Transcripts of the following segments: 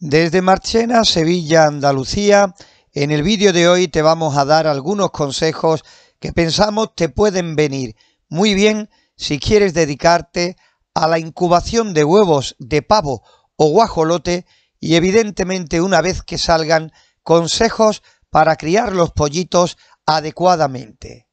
Desde Marchena, Sevilla, Andalucía, en el vídeo de hoy te vamos a dar algunos consejos que pensamos te pueden venir muy bien si quieres dedicarte a la incubación de huevos de pavo o guajolote y evidentemente una vez que salgan consejos para criar los pollitos adecuadamente.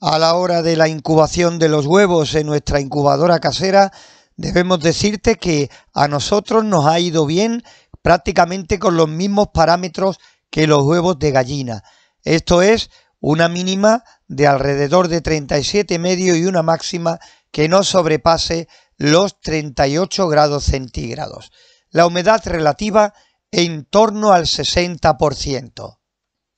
A la hora de la incubación de los huevos en nuestra incubadora casera Debemos decirte que a nosotros nos ha ido bien prácticamente con los mismos parámetros que los huevos de gallina. Esto es una mínima de alrededor de 37,5 y una máxima que no sobrepase los 38 grados centígrados. La humedad relativa en torno al 60%.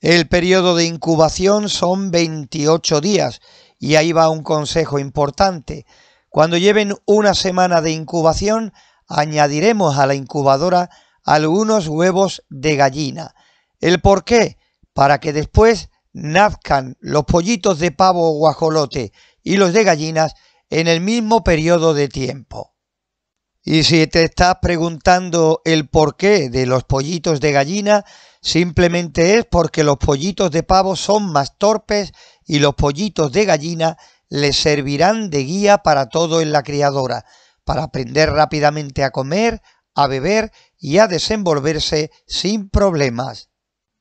El periodo de incubación son 28 días y ahí va un consejo importante. Cuando lleven una semana de incubación, añadiremos a la incubadora algunos huevos de gallina. ¿El por qué? Para que después nazcan los pollitos de pavo o guajolote y los de gallinas en el mismo periodo de tiempo. Y si te estás preguntando el porqué de los pollitos de gallina, simplemente es porque los pollitos de pavo son más torpes y los pollitos de gallina le servirán de guía para todo en la criadora, para aprender rápidamente a comer, a beber y a desenvolverse sin problemas.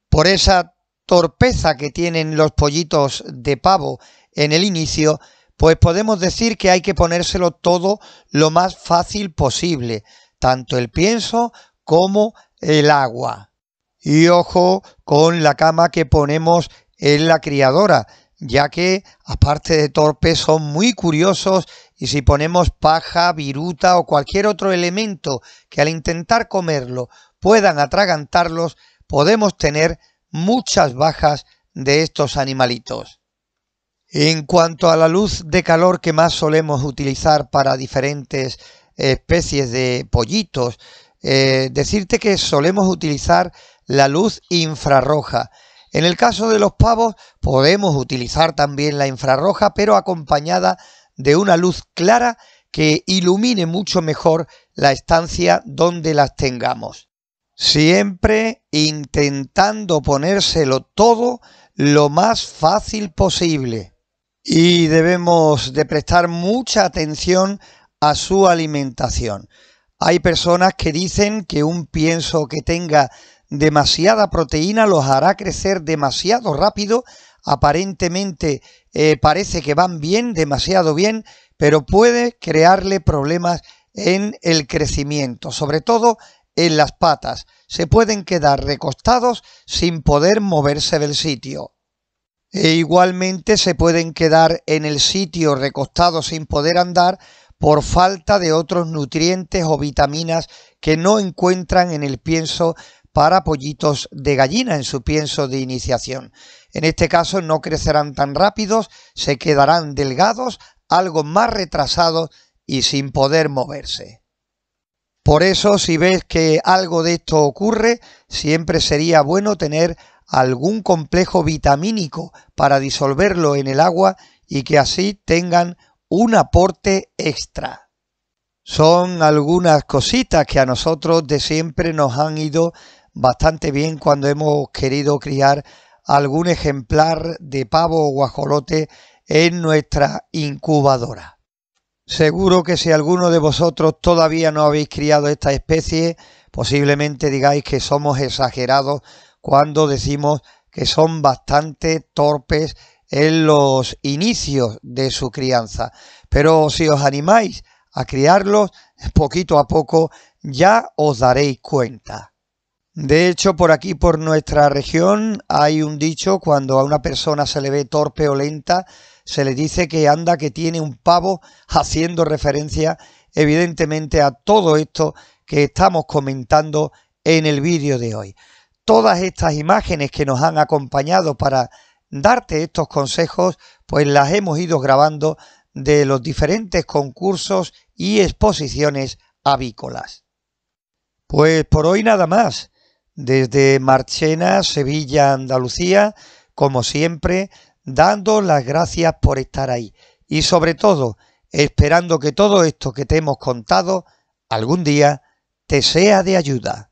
Por esa torpeza que tienen los pollitos de pavo en el inicio, pues podemos decir que hay que ponérselo todo lo más fácil posible, tanto el pienso como el agua. Y ojo con la cama que ponemos en la criadora, ya que, aparte de torpes, son muy curiosos y si ponemos paja, viruta o cualquier otro elemento que al intentar comerlo puedan atragantarlos, podemos tener muchas bajas de estos animalitos. En cuanto a la luz de calor que más solemos utilizar para diferentes especies de pollitos, eh, decirte que solemos utilizar la luz infrarroja. En el caso de los pavos podemos utilizar también la infrarroja pero acompañada de una luz clara que ilumine mucho mejor la estancia donde las tengamos. Siempre intentando ponérselo todo lo más fácil posible. Y debemos de prestar mucha atención a su alimentación. Hay personas que dicen que un pienso que tenga demasiada proteína los hará crecer demasiado rápido, aparentemente eh, parece que van bien, demasiado bien, pero puede crearle problemas en el crecimiento, sobre todo en las patas. Se pueden quedar recostados sin poder moverse del sitio. E igualmente se pueden quedar en el sitio recostados sin poder andar por falta de otros nutrientes o vitaminas que no encuentran en el pienso para pollitos de gallina en su pienso de iniciación. En este caso no crecerán tan rápidos, se quedarán delgados, algo más retrasados y sin poder moverse. Por eso, si ves que algo de esto ocurre, siempre sería bueno tener algún complejo vitamínico para disolverlo en el agua y que así tengan un aporte extra. Son algunas cositas que a nosotros de siempre nos han ido bastante bien cuando hemos querido criar algún ejemplar de pavo o guajolote en nuestra incubadora. Seguro que si alguno de vosotros todavía no habéis criado esta especie, posiblemente digáis que somos exagerados cuando decimos que son bastante torpes en los inicios de su crianza. Pero si os animáis a criarlos poquito a poco, ya os daréis cuenta. De hecho, por aquí, por nuestra región, hay un dicho, cuando a una persona se le ve torpe o lenta, se le dice que anda, que tiene un pavo, haciendo referencia evidentemente a todo esto que estamos comentando en el vídeo de hoy. Todas estas imágenes que nos han acompañado para darte estos consejos, pues las hemos ido grabando de los diferentes concursos y exposiciones avícolas. Pues por hoy nada más desde Marchena, Sevilla, Andalucía, como siempre, dando las gracias por estar ahí y sobre todo esperando que todo esto que te hemos contado algún día te sea de ayuda.